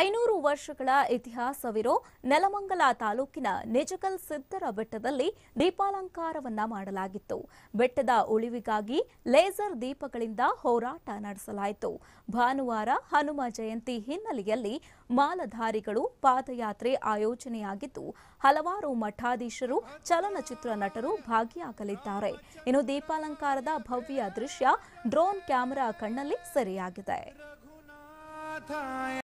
ಐನೂರು ವರ್ಷಗಳ ಇತಿಹಾಸವಿರೋ ನೆಲಮಂಗಲ ತಾಲೂಕಿನ ನಿಜಗಲ್ ಸಿದ್ದರ ಬೆಟ್ಟದಲ್ಲಿ ದೀಪಾಲಂಕಾರವನ್ನ ಮಾಡಲಾಗಿತ್ತು ಬೆಟ್ಟದ ಉಳಿವಿಗಾಗಿ ಲೇಸರ್ ದೀಪಗಳಿಂದ ಹೋರಾಟ ನಡೆಸಲಾಯಿತು ಭಾನುವಾರ ಹನುಮ ಜಯಂತಿ ಹಿನ್ನೆಲೆಯಲ್ಲಿ ಮಾಲಧಾರಿಗಳು ಪಾದಯಾತ್ರೆ ಆಯೋಜನೆಯಾಗಿದ್ದು ಹಲವಾರು ಮಠಾಧೀಶರು ಚಲನಚಿತ್ರ ನಟರು ಭಾಗಿಯಾಗಲಿದ್ದಾರೆ ಇನ್ನು ದೀಪಾಲಂಕಾರದ ಭವ್ಯ ದೃಶ್ಯ ಡ್ರೋನ್ ಕ್ಯಾಮೆರಾ ಕಣ್ಣಲ್ಲಿ ಸೆರೆಯಾಗಿದೆ